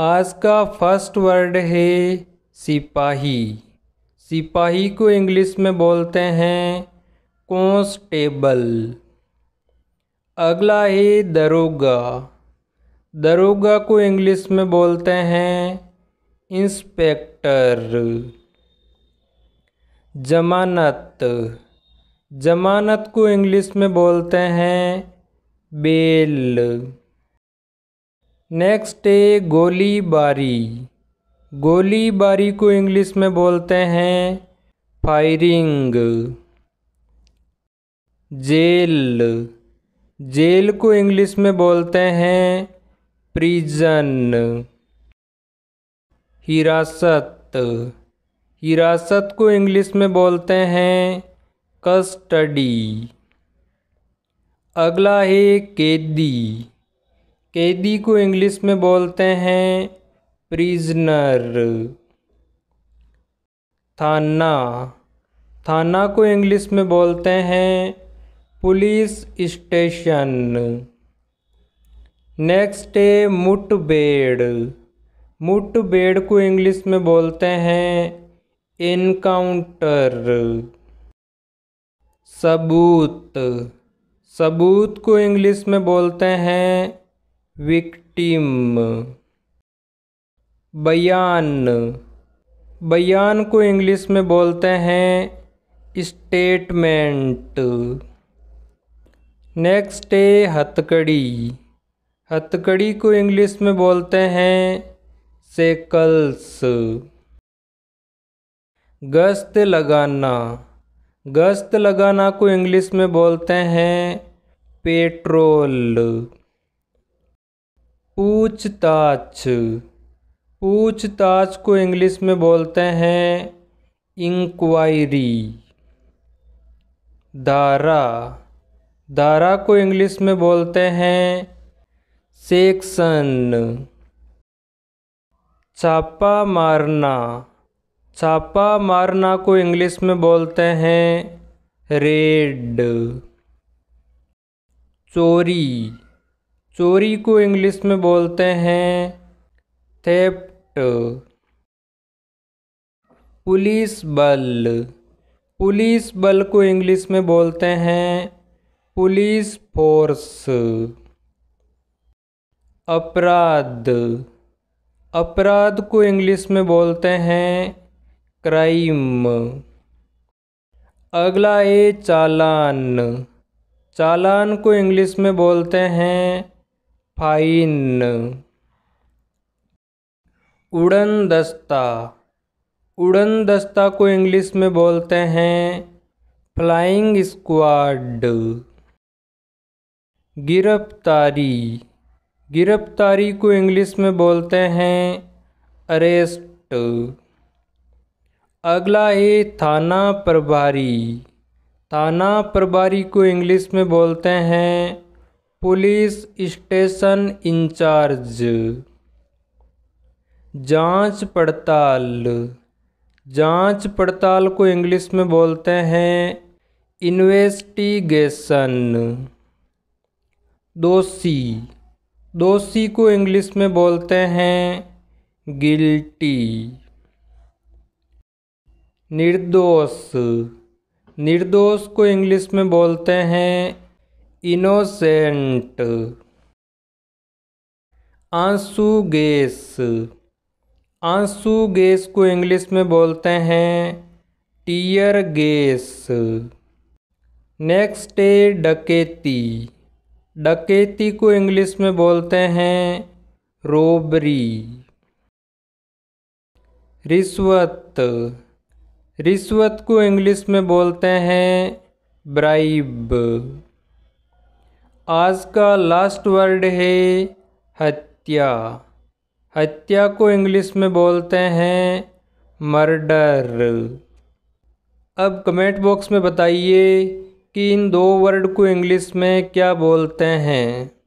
आज का first word है सिपाही सिपाही को इंग्लिश में बोलते हैं कॉन्स्टेबल अगला है दरोगा दरोगा को इंग्लिश में बोलते हैं इंस्पेक्टर जमानत जमानत को इंग्लिश में बोलते हैं बेल नेक्स्ट है गोलीबारी गोलीबारी को इंग्लिश में बोलते हैं फायरिंग जेल जेल को इंग्लिश में बोलते हैं प्रिजन हिरासत हिरासत को इंग्लिश में बोलते हैं कस्टडी अगला है कैदी कैदी को इंग्लिश में बोलते हैं प्रिजनर थाना थाना को इंग्लिश में बोलते हैं पुलिस स्टेशन नेक्स्ट है मुठभेड़ मुठभेड़ को इंग्लिश में बोलते हैं इनकाउंटर सबूत सबूत को इंग्लिश में बोलते हैं विक्टिम बयान बयान को इंग्लिश में बोलते हैं स्टेटमेंट नेक्स्ट है हथकड़ी हथकड़ी को इंग्लिश में बोलते हैं सेकल्स गश्त लगाना गश्त लगाना को इंग्लिश में बोलते हैं पेट्रोल पूछताछ पूछताछ को इंग्लिश में बोलते हैं इंक्वायरी दारा दारा को इंग्लिश में बोलते हैं सेक्शन छापा मारना छापा मारना को इंग्लिश में बोलते हैं रेड चोरी चोरी को इंग्लिश में बोलते हैं थेप्ट पुलिस बल पुलिस बल को इंग्लिश में बोलते हैं पुलिस फोर्स अपराध अपराध को इंग्लिश में बोलते हैं क्राइम अगला है चालान चालान को इंग्लिश में बोलते हैं फाइन उड़न दस्ता उड़न दस्ता को इंग्लिश में बोलते हैं फ्लाइंग स्क्वाड गिरफ्तारी गिरफ्तारी को इंग्लिश में बोलते हैं अरेस्ट अगला है थाना प्रभारी थाना प्रभारी को इंग्लिश में बोलते हैं पुलिस स्टेशन इंचार्ज जांच पड़ताल जांच पड़ताल को इंग्लिश में बोलते हैं इन्वेस्टिगेशन दोषी दोषी को इंग्लिश में बोलते हैं गिल्टी निर्दोष निर्दोष को इंग्लिश में बोलते हैं इनोसेंट आंसू गैस आंसू गैस को इंग्लिश में बोलते हैं टीयर गैस नेक्स्ट है डकेती डकेती को इंग्लिश में बोलते हैं रोबरी रिश्वत रिश्वत को इंग्लिश में बोलते हैं ब्राइब आज का लास्ट वर्ड है हत्या हत्या को इंग्लिश में बोलते हैं मर्डर अब कमेंट बॉक्स में बताइए कि इन दो वर्ड को इंग्लिश में क्या बोलते हैं